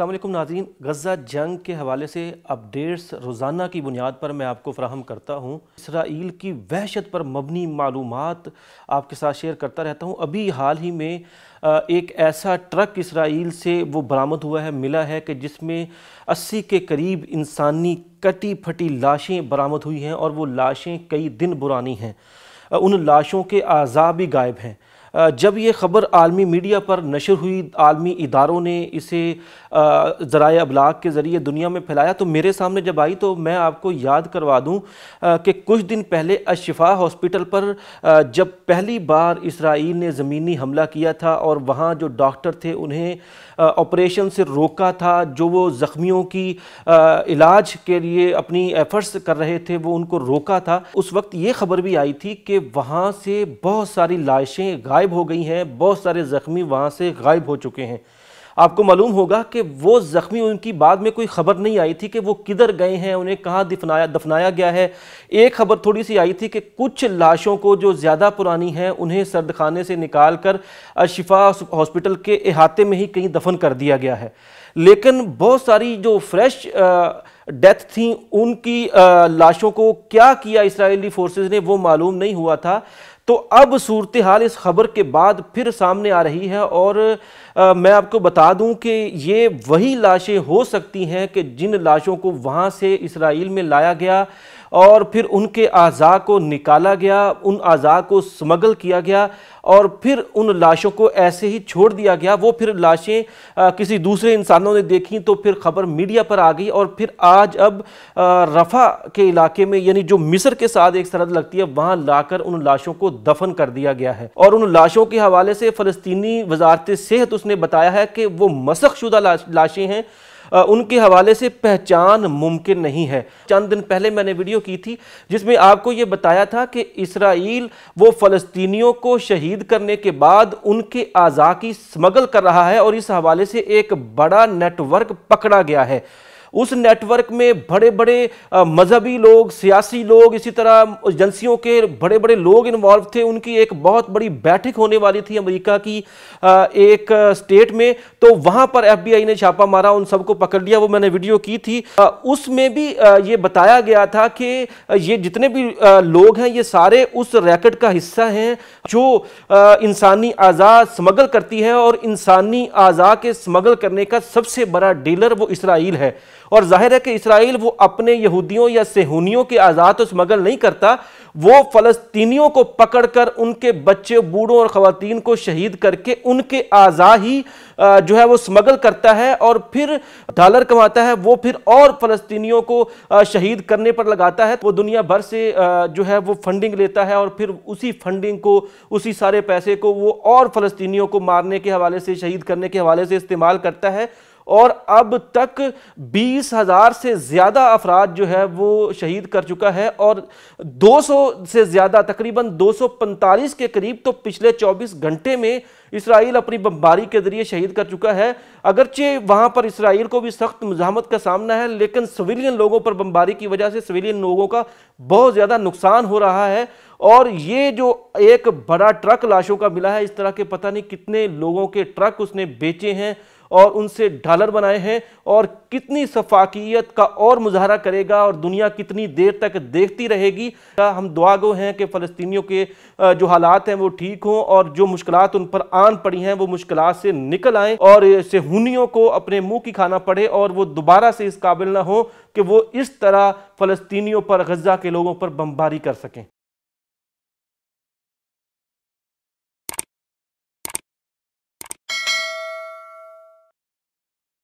अल्लाम नाजीन गजा जंग के हवाले से अपडेट्स रोज़ाना की बुनियाद पर मैं आपको फ्राहम करता हूँ इसराइल की वहशत पर मबनी मालूम आपके साथ शेयर करता रहता हूँ अभी हाल ही में एक ऐसा ट्रक इसराइल से वो बरामद हुआ है मिला है कि जिसमें अस्सी के करीब इंसानी कटी फटी लाशें बरामद हुई हैं और वो लाशें कई दिन पुरानी हैं उन लाशों के अज़ा भी गायब हैं जब ये ख़बर आलमी मीडिया पर नशर हुई आलमी इदारों ने इसे ज़रा अबलाग के ज़रिए दुनिया में फैलाया तो मेरे सामने जब आई तो मैं आपको याद करवा दूँ कि कुछ दिन पहले अशफा हॉस्पिटल पर जब पहली बार इसराइल ने ज़मीनी हमला किया था और वहाँ जो डॉक्टर थे उन्हें ऑपरेशन से रोका था जो वो ज़ख्मियों की इलाज के लिए अपनी एफ़र्ट्स कर रहे थे वो उनको रोका था उस वक्त ये खबर भी आई थी कि वहाँ से बहुत सारी लाशें गायब गायब हो गई हैं बहुत सारे ज़ख्मी वहाँ से गायब हो चुके हैं आपको मालूम होगा कि वो ज़ख्मी उनकी बाद में कोई ख़बर नहीं आई थी कि वो किधर गए हैं उन्हें कहाँ दफनाया दफनाया गया है एक खबर थोड़ी सी आई थी कि कुछ लाशों को जो ज़्यादा पुरानी हैं उन्हें सर्दखाने से निकाल कर शिफा हॉस्पिटल के अहाते में ही कहीं दफन कर दिया गया है लेकिन बहुत सारी जो फ्रेश डेथ थी उनकी आ, लाशों को क्या किया इसराइली फोर्सेज ने वो मालूम नहीं हुआ था तो अब सूरत हाल इस खबर के बाद फिर सामने आ रही है और आ, मैं आपको बता दूं कि ये वही लाशें हो सकती हैं कि जिन लाशों को वहाँ से इसराइल में लाया गया और फिर उनके अज़ा को निकाला गया उन अज़ा को स्मगल किया गया और फिर उन लाशों को ऐसे ही छोड़ दिया गया वो फिर लाशें आ, किसी दूसरे इंसानों ने देखी तो फिर खबर मीडिया पर आ गई और फिर आज अब आ, रफ़ा के इलाके में यानी जो मिस्र के साथ एक सरहद लगती है वहाँ लाकर उन लाशों को दफन कर दिया गया है और उन लाशों के हवाले से फ़लस्तनी वजारत सेहत उसने बताया है कि वो मसक लाशें हैं उनके हवाले से पहचान मुमकिन नहीं है चंद दिन पहले मैंने वीडियो की थी जिसमें आपको ये बताया था कि इसराइल वो फ़लस्तीनियों को शहीद करने के बाद उनके आज़ा की स्मगल कर रहा है और इस हवाले से एक बड़ा नेटवर्क पकड़ा गया है उस नेटवर्क में बड़े बड़े मजहबी लोग सियासी लोग इसी तरह एजेंसियों के बड़े बड़े लोग इन्वॉल्व थे उनकी एक बहुत बड़ी बैठक होने वाली थी अमेरिका की एक स्टेट में तो वहाँ पर एफबीआई ने छापा मारा उन सबको पकड़ लिया वो मैंने वीडियो की थी उसमें भी ये बताया गया था कि ये जितने भी लोग हैं ये सारे उस रैकेट का हिस्सा हैं जो इंसानी आज़ा स्मगल करती है और इंसानी आज़ा के स्मगल करने का सबसे बड़ा डीलर वो इसराइल है और जाहिर है कि इसराइल वो अपने यहूदियों या सेहूनियों के आज़ाद तो स्मगल नहीं करता वो फ़लस्तीनियों को पकड़कर उनके बच्चे बूढ़ों और ख़वान को शहीद करके उनके आज़ा ही जो है वो स्मगल करता है और फिर डॉलर कमाता है वो फिर और फ़लस्तीनियों को शहीद करने पर लगाता है वो दुनिया भर से जो है वो फंडिंग लेता है और फिर उसी फंडिंग को उसी सारे पैसे को वो और फ़लस्तीनियों को मारने के हवाले से शहीद करने के हवाले से इस्तेमाल करता है और अब तक बीस हज़ार से ज़्यादा अफराद जो है वो शहीद कर चुका है और 200 से ज़्यादा तकरीबन 245 के करीब तो पिछले 24 घंटे में इसराइल अपनी बमबारी के ज़रिए शहीद कर चुका है अगरचे वहाँ पर इसराइल को भी सख्त मुजामत का सामना है लेकिन सविलियन लोगों पर बमबारी की वजह से सिविलियन लोगों का बहुत ज़्यादा नुकसान हो रहा है और ये जो एक बड़ा ट्रक लाशों का मिला है इस तरह के पता नहीं कितने लोगों के ट्रक उसने बेचे हैं और उनसे डॉलर बनाए हैं और कितनी शफाकियत का और मुजाहरा करेगा और दुनिया कितनी देर तक देखती रहेगी हम दुआगो हैं कि फ़लस्तियों के जो हालात हैं वो ठीक हों और जो मुश्किल उन पर आन पड़ी हैं वो मुश्किल से निकल आएँ और सेहूनियों को अपने मुँह की खाना पड़े और वो दोबारा से इस काबिल ना हो कि वो इस तरह फ़लस्तियों पर गजा के लोगों पर बमबारी कर सकें